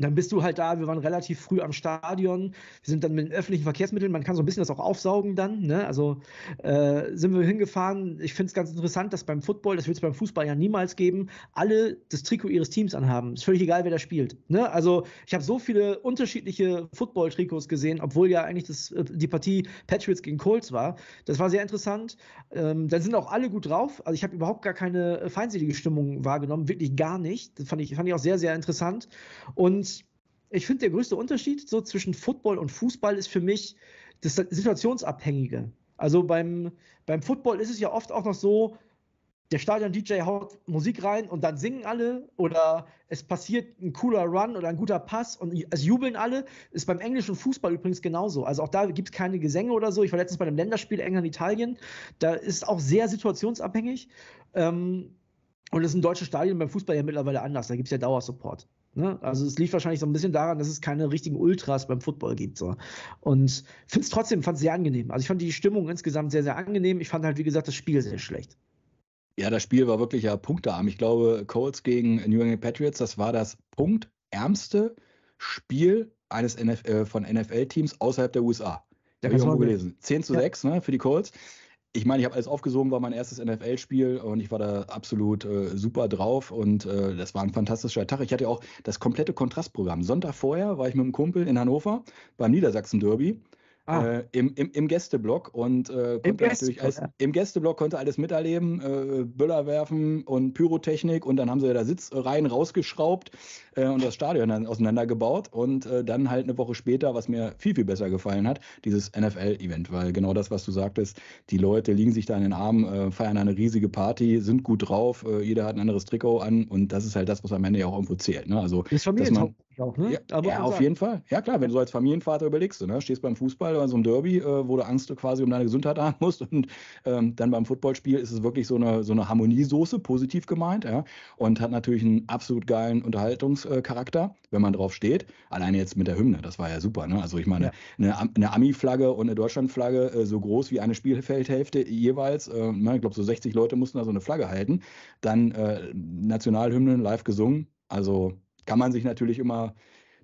dann bist du halt da, wir waren relativ früh am Stadion, wir sind dann mit den öffentlichen Verkehrsmitteln, man kann so ein bisschen das auch aufsaugen dann, ne? also äh, sind wir hingefahren, ich finde es ganz interessant, dass beim Football, das wird es beim Fußball ja niemals geben, alle das Trikot ihres Teams anhaben, ist völlig egal, wer da spielt. Ne? Also ich habe so viele unterschiedliche Football-Trikots gesehen, obwohl ja eigentlich das, äh, die Partie Patriots gegen Colts war, das war sehr interessant, ähm, dann sind auch alle gut drauf, also ich habe überhaupt gar keine äh, feindselige Stimmung wahrgenommen, wirklich gar nicht, das fand ich, fand ich auch sehr, sehr interessant und und ich finde, der größte Unterschied so zwischen Football und Fußball ist für mich das Situationsabhängige. Also beim, beim Football ist es ja oft auch noch so, der Stadion-DJ haut Musik rein und dann singen alle oder es passiert ein cooler Run oder ein guter Pass und es jubeln alle. Ist beim englischen Fußball übrigens genauso. Also auch da gibt es keine Gesänge oder so. Ich war letztens bei einem Länderspiel England-Italien. Da ist auch sehr situationsabhängig. Ähm, und das ist im deutschen Stadion beim Fußball ja mittlerweile anders. Da gibt es ja Dauersupport. Ne? Also es liegt wahrscheinlich so ein bisschen daran, dass es keine richtigen Ultras beim Football gibt. So. Und finde es trotzdem, fand es sehr angenehm. Also ich fand die Stimmung insgesamt sehr, sehr angenehm. Ich fand halt, wie gesagt, das Spiel sehr schlecht. Ja, das Spiel war wirklich ja punktearm. Ich glaube, Colts gegen New England Patriots, das war das punktärmste Spiel eines NF äh, von NFL-Teams außerhalb der USA. Da habe ich auch gelesen. 10 zu ja. 6 ne, für die Colts ich meine, ich habe alles aufgesogen, war mein erstes NFL-Spiel und ich war da absolut äh, super drauf und äh, das war ein fantastischer Tag. Ich hatte auch das komplette Kontrastprogramm. Sonntag vorher war ich mit einem Kumpel in Hannover beim Niedersachsen-Derby Ah. Äh, im, im, im Gästeblock und äh, Im, Gäste alles, im Gästeblock konnte alles miterleben, äh, Böller werfen und Pyrotechnik und dann haben sie da Sitzreihen rausgeschraubt äh, und das Stadion dann auseinandergebaut und äh, dann halt eine Woche später, was mir viel, viel besser gefallen hat, dieses NFL-Event, weil genau das, was du sagtest, die Leute liegen sich da in den Armen, äh, feiern eine riesige Party, sind gut drauf, jeder hat ein anderes Trikot an und das ist halt das, was am Ende ja auch irgendwo zählt. Ne? Also, das dass auch, ne? Ja, ja auf jeden Fall. Ja, klar, wenn du so als Familienvater überlegst, ne, stehst beim Fußball oder so einem Derby, äh, wo du Angst quasi um deine Gesundheit haben musst und ähm, dann beim Footballspiel ist es wirklich so eine, so eine Harmoniesoße, positiv gemeint, ja, und hat natürlich einen absolut geilen Unterhaltungscharakter, wenn man drauf steht. Alleine jetzt mit der Hymne, das war ja super, ne? Also ich meine, ja. eine, eine Ami-Flagge und eine Deutschland-Flagge äh, so groß wie eine Spielfeldhälfte jeweils, äh, ne, ich glaube so 60 Leute mussten da so eine Flagge halten, dann äh, Nationalhymnen live gesungen, also kann man sich natürlich immer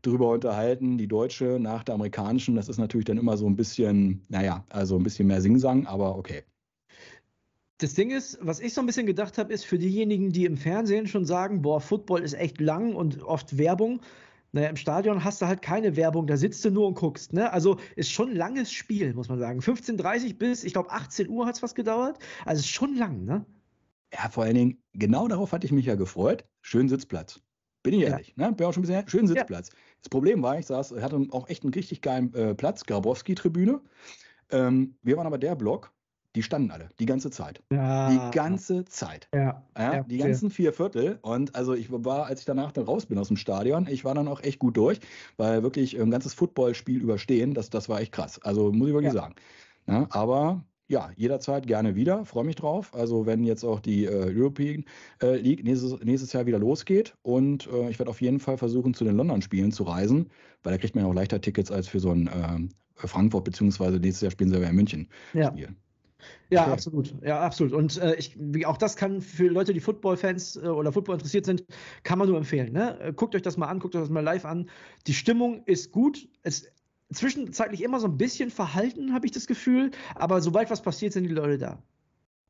drüber unterhalten, die deutsche nach der amerikanischen, das ist natürlich dann immer so ein bisschen, naja, also ein bisschen mehr Singsang, aber okay. Das Ding ist, was ich so ein bisschen gedacht habe, ist für diejenigen, die im Fernsehen schon sagen, boah, Football ist echt lang und oft Werbung. Naja, im Stadion hast du halt keine Werbung, da sitzt du nur und guckst. Ne? Also ist schon ein langes Spiel, muss man sagen. 15.30 bis, ich glaube, 18 Uhr hat es was gedauert. Also ist schon lang, ne? Ja, vor allen Dingen, genau darauf hatte ich mich ja gefreut. Schön Sitzplatz. Bin ich ehrlich. Ja. Ne? Bin auch schon ein bisschen schönen Sitzplatz. Ja. Das Problem war, ich saß, hatte auch echt einen richtig geilen äh, Platz, Grabowski-Tribüne. Ähm, wir waren aber der Block, die standen alle, die ganze Zeit. Ja. Die ganze Zeit. Ja. ja die ganzen vier Viertel. Und also ich war, als ich danach dann raus bin aus dem Stadion, ich war dann auch echt gut durch, weil wirklich äh, ein ganzes Footballspiel überstehen, das, das war echt krass. Also muss ich wirklich sagen. Ne? aber ja, jederzeit gerne wieder. Freue mich drauf. Also, wenn jetzt auch die äh, European äh, League nächstes, nächstes, Jahr wieder losgeht. Und äh, ich werde auf jeden Fall versuchen, zu den London-Spielen zu reisen, weil da kriegt man ja auch leichter Tickets als für so ein ähm, Frankfurt, beziehungsweise nächstes Jahr spielen sie ja in München. Ja. Spiel. Ja, okay. absolut. Ja, absolut. Und äh, ich, wie, auch das kann für Leute, die Football-Fans äh, oder Football interessiert sind, kann man nur empfehlen. Ne? Guckt euch das mal an, guckt euch das mal live an. Die Stimmung ist gut. Es zwischenzeitlich immer so ein bisschen verhalten, habe ich das Gefühl. Aber sobald was passiert, sind die Leute da.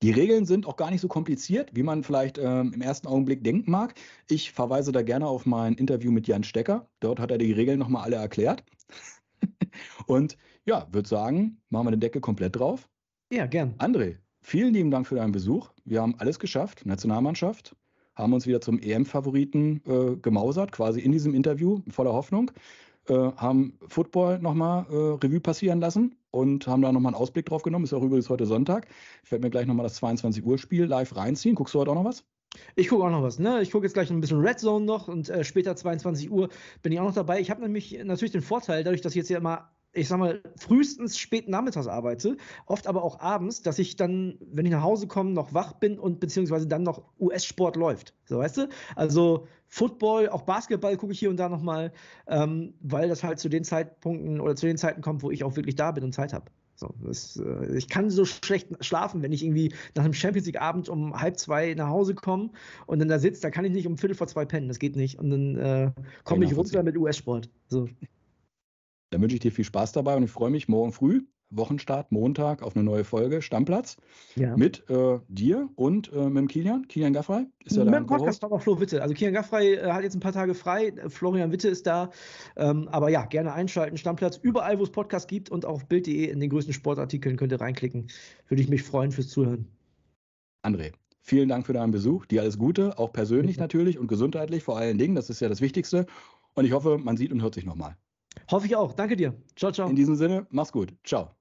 Die Regeln sind auch gar nicht so kompliziert, wie man vielleicht ähm, im ersten Augenblick denken mag. Ich verweise da gerne auf mein Interview mit Jan Stecker. Dort hat er die Regeln nochmal alle erklärt. Und ja, würde sagen, machen wir den Deckel komplett drauf. Ja, gern. André, vielen lieben Dank für deinen Besuch. Wir haben alles geschafft, Nationalmannschaft, haben uns wieder zum EM-Favoriten äh, gemausert, quasi in diesem Interview, voller Hoffnung. Äh, haben Football nochmal äh, Revue passieren lassen und haben da nochmal einen Ausblick drauf genommen. Ist auch übrigens heute Sonntag. Ich werde mir gleich nochmal das 22 Uhr Spiel live reinziehen. Guckst du heute auch noch was? Ich gucke auch noch was, ne? Ich gucke jetzt gleich ein bisschen Red Zone noch und äh, später 22 Uhr bin ich auch noch dabei. Ich habe nämlich natürlich den Vorteil, dadurch, dass ich jetzt ja immer ich sag mal, frühestens spät nachmittags arbeite, oft aber auch abends, dass ich dann, wenn ich nach Hause komme, noch wach bin und beziehungsweise dann noch US-Sport läuft. So, weißt du? Also Football, auch Basketball gucke ich hier und da nochmal, ähm, weil das halt zu den Zeitpunkten oder zu den Zeiten kommt, wo ich auch wirklich da bin und Zeit habe. So, das, äh, ich kann so schlecht schlafen, wenn ich irgendwie nach einem Champions League Abend um halb zwei nach Hause komme und dann da sitze, da kann ich nicht um Viertel vor zwei pennen, das geht nicht. Und dann äh, komme ich runter mit US-Sport. So. Dann wünsche ich dir viel Spaß dabei und ich freue mich morgen früh, Wochenstart, Montag, auf eine neue Folge Stammplatz ja. mit äh, dir und äh, mit Kilian. Kilian Gaffrey ist ja da. Mit dem Podcast auch Flo Witte. Also Kilian Gaffrey äh, hat jetzt ein paar Tage frei. Florian Witte ist da. Ähm, aber ja, gerne einschalten. Stammplatz überall, wo es Podcasts gibt und auf bild.de in den größten Sportartikeln könnt ihr reinklicken. Würde ich mich freuen fürs Zuhören. André, vielen Dank für deinen Besuch. Dir alles Gute, auch persönlich natürlich und gesundheitlich vor allen Dingen. Das ist ja das Wichtigste. Und ich hoffe, man sieht und hört sich nochmal. Hoffe ich auch. Danke dir. Ciao, ciao. In diesem Sinne, mach's gut. Ciao.